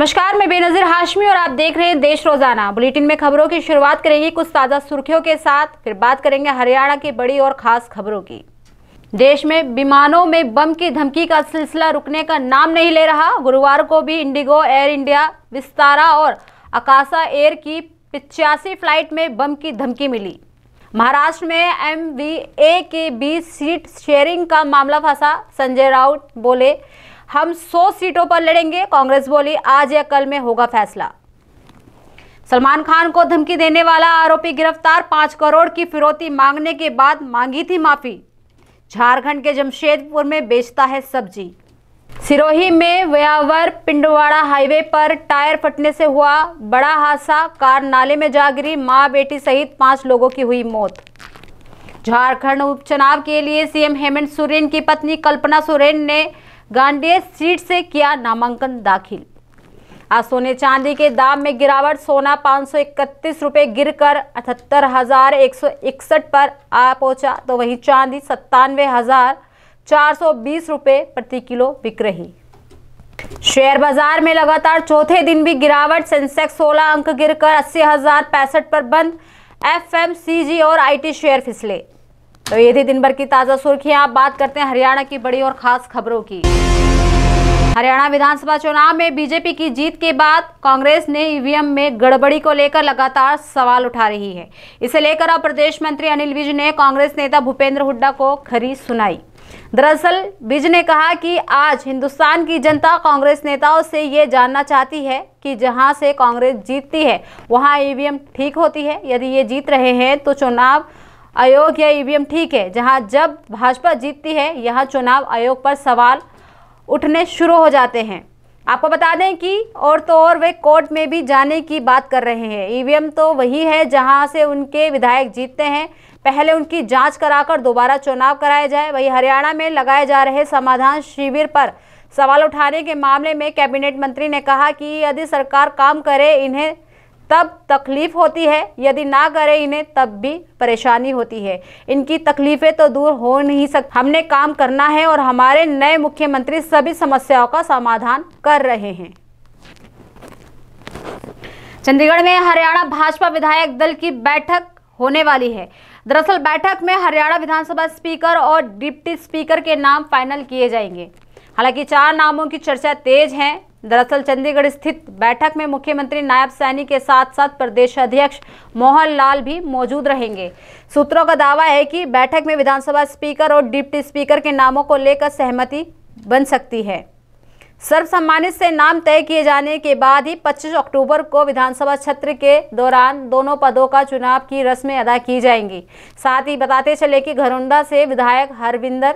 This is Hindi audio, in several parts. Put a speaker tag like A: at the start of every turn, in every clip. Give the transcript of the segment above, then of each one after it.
A: नमस्कार मैं बेनजीर हाशमी और आप देख रहे हैं देश रोजाना बुलेटिन में खबरों की शुरुआत करेंगे कुछ ताज़ा सुर्खियों के साथ फिर बात करेंगे हरियाणा की बड़ी और खास खबरों की देश में विमानों में बम की धमकी का सिलसिला रुकने का नाम नहीं ले रहा गुरुवार को भी इंडिगो एयर इंडिया विस्तारा और अकाशा एयर की पिचासी फ्लाइट में बम की धमकी मिली महाराष्ट्र में एम के बीच सीट शेयरिंग का मामला फंसा संजय राउत बोले हम 100 सीटों पर लड़ेंगे कांग्रेस बोली आज या कल में होगा फैसला सलमान खान को धमकी देने वाला आरोपी गिरफ्तार पांच करोड़ की फिरौती मांगने के बाद मांगी थी माफी झारखंड के जमशेदपुर में बेचता है सब्जी सिरोही में व्यावर पिंडवाड़ा हाईवे पर टायर फटने से हुआ बड़ा हादसा कार नाले में जा गिरी माँ बेटी सहित पांच लोगों की हुई मौत झारखंड उपचुनाव के लिए सीएम हेमंत सोरेन की पत्नी कल्पना सोरेन ने गांडेस सीट से किया नामांकन दाखिल आज सोने चांदी के दाम में गिरावट सोना पाँच सौ इकतीस रुपये गिर कर अठहत्तर हजार एक सौ इकसठ पर आ पहुंचा तो वहीं चांदी सत्तानवे हजार चार सौ बीस रुपये प्रति किलो बिक रही शेयर बाजार में लगातार चौथे दिन भी गिरावट सेंसेक्स 16 अंक गिरकर अस्सी हजार पैंसठ पर बंद एफएमसीजी और आईटी शेयर फिसले तो ये थी दिन भर की ताजा सुर्खियां आप बात करते हैं हरियाणा की बड़ी और खास खबरों की हरियाणा विधानसभा चुनाव में बीजेपी की जीत के बाद कांग्रेस ने ईवीएम में गड़बड़ी को लेकर लगातार सवाल उठा रही है इसे लेकर अब प्रदेश मंत्री अनिल विज ने कांग्रेस नेता भूपेंद्र हुड्डा को खरी सुनाई दरअसल विज ने कहा कि आज हिंदुस्तान की जनता कांग्रेस नेताओं से ये जानना चाहती है कि जहां से कांग्रेस जीतती है वहां ईवीएम ठीक होती है यदि ये जीत रहे हैं तो चुनाव आयोग या ईवीएम ठीक है जहां जब भाजपा जीतती है यहां चुनाव आयोग पर सवाल उठने शुरू हो जाते हैं आपको बता दें कि और तो और वे कोर्ट में भी जाने की बात कर रहे हैं ईवीएम तो वही है जहां से उनके विधायक जीतते हैं पहले उनकी जांच कराकर दोबारा चुनाव कराया जाए वही हरियाणा में लगाए जा रहे समाधान शिविर पर सवाल उठाने के मामले में कैबिनेट मंत्री ने कहा कि यदि सरकार काम करे इन्हें तब तकलीफ़ होती है यदि ना करें इन्हें तब भी परेशानी होती है इनकी तकलीफ़ें तो दूर हो नहीं सकती हमने काम करना है और हमारे नए मुख्यमंत्री सभी समस्याओं का समाधान कर रहे हैं चंडीगढ़ में हरियाणा भाजपा विधायक दल की बैठक होने वाली है दरअसल बैठक में हरियाणा विधानसभा स्पीकर और डिप्टी स्पीकर के नाम फाइनल किए जाएंगे हालांकि चार नामों की चर्चा तेज है दरअसल चंडीगढ़ स्थित बैठक में मुख्यमंत्री नायब सैनी के साथ साथ प्रदेश अध्यक्ष मोहन लाल भी मौजूद रहेंगे सूत्रों का दावा है कि बैठक में विधानसभा स्पीकर और डिप्टी स्पीकर के नामों को लेकर सहमति बन सकती है सर्वसम्मानित से नाम तय किए जाने के बाद ही 25 अक्टूबर को विधानसभा क्षेत्र के दौरान दोनों पदों का चुनाव की रस्में अदा की जाएंगी साथ ही बताते चले कि घरुंडा से विधायक हरविंदर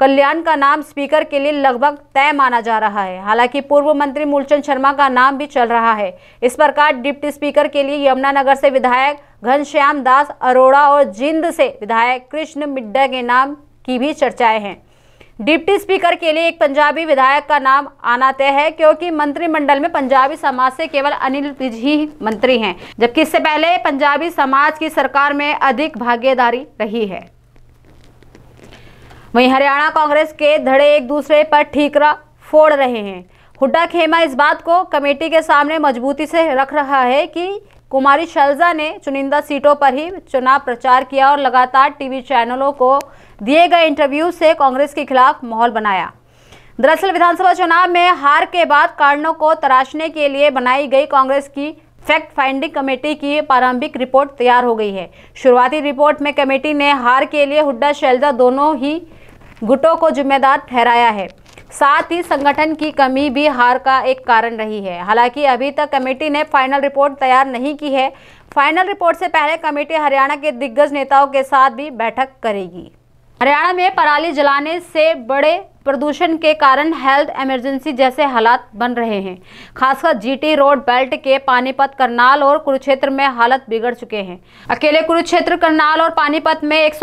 A: कल्याण का नाम स्पीकर के लिए लगभग तय माना जा रहा है हालांकि पूर्व मंत्री मूलचंद शर्मा का नाम भी चल रहा है इस प्रकार डिप्टी स्पीकर के लिए यमुनानगर से विधायक घनश्याम दास अरोड़ा और जिंद से विधायक कृष्ण मिड्डा के नाम की भी चर्चाएं हैं डिप्टी स्पीकर के लिए एक पंजाबी विधायक का नाम आना तय है क्योंकि मंत्रिमंडल में पंजाबी समाज से केवल अनिल विज ही मंत्री हैं जबकि इससे पहले पंजाबी समाज की सरकार में अधिक भागीदारी रही है वहीं हरियाणा कांग्रेस के धड़े एक दूसरे पर ठीकरा फोड़ रहे हैं हुड्डा खेमा इस बात को कमेटी के सामने मजबूती से रख रहा है कि कुमारी शैलजा ने चुनिंदा सीटों पर ही चुनाव प्रचार किया और लगातार टीवी चैनलों को दिए गए इंटरव्यू से कांग्रेस के खिलाफ माहौल बनाया दरअसल विधानसभा चुनाव में हार के बाद कारणों को तराशने के लिए बनाई गई कांग्रेस की फैक्ट फाइंडिंग कमेटी की प्रारंभिक रिपोर्ट तैयार हो गई है शुरुआती रिपोर्ट में कमेटी ने हार के लिए हुड्डा शैलजा दोनों ही गुटों को जिम्मेदार ठहराया है साथ ही संगठन की कमी भी हार का एक कारण रही है हालांकि अभी तक कमेटी ने फाइनल रिपोर्ट तैयार नहीं की है फाइनल रिपोर्ट से पहले कमेटी हरियाणा के दिग्गज नेताओं के साथ भी बैठक करेगी हरियाणा में पराली जलाने से बड़े प्रदूषण के कारण हेल्थ इमरजेंसी जैसे हालात बन रहे हैं खासकर जीटी रोड बेल्ट के पानीपत करनाल और कुरुक्षेत्र में हालत बिगड़ चुके हैं अकेले कुरुक्षेत्र करनाल और पानीपत में एक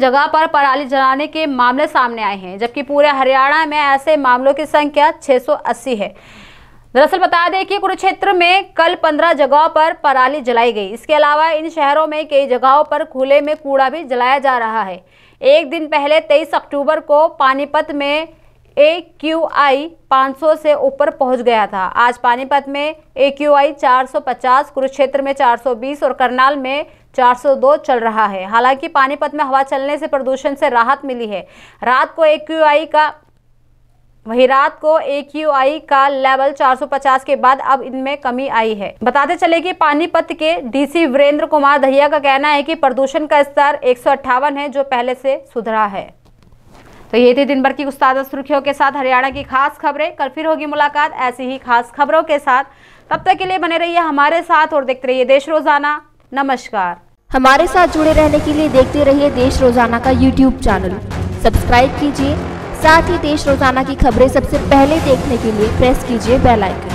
A: जगह पर पराली जलाने के मामले सामने आए हैं जबकि पूरे हरियाणा में ऐसे मामलों की संख्या 680 है दरअसल बता दें कि कुरुक्षेत्र में कल 15 जगहों पर पराली जलाई गई इसके अलावा इन शहरों में कई जगहों पर खुले में कूड़ा भी जलाया जा रहा है एक दिन पहले 23 अक्टूबर को पानीपत में ए क्यू आई पाँच से ऊपर पहुंच गया था आज पानीपत में ए क्यू आई चार कुरुक्षेत्र में 420 और करनाल में 402 चल रहा है हालांकि पानीपत में हवा चलने से प्रदूषण से राहत मिली है रात को ए क्यू आई का वहीं रात को ए का लेवल 450 के बाद अब इनमें कमी आई है बताते चले कि पानीपत के डीसी वीरेंद्र कुमार दहिया का कहना है कि प्रदूषण का स्तर एक है जो पहले से सुधरा है तो ये थी दिन भर की उस्ताद सुर्खियों के साथ हरियाणा की खास खबरें कल फिर होगी मुलाकात ऐसी ही खास खबरों के साथ तब तक के लिए बने रहिए हमारे साथ और देखते रहिए देश रोजाना नमस्कार हमारे साथ जुड़े रहने के लिए देखते रहिए देश रोजाना का यूट्यूब चैनल सब्सक्राइब कीजिए साथ ही देश रोजाना की खबरें सबसे पहले देखने के लिए प्रेस कीजिए बेल आइकन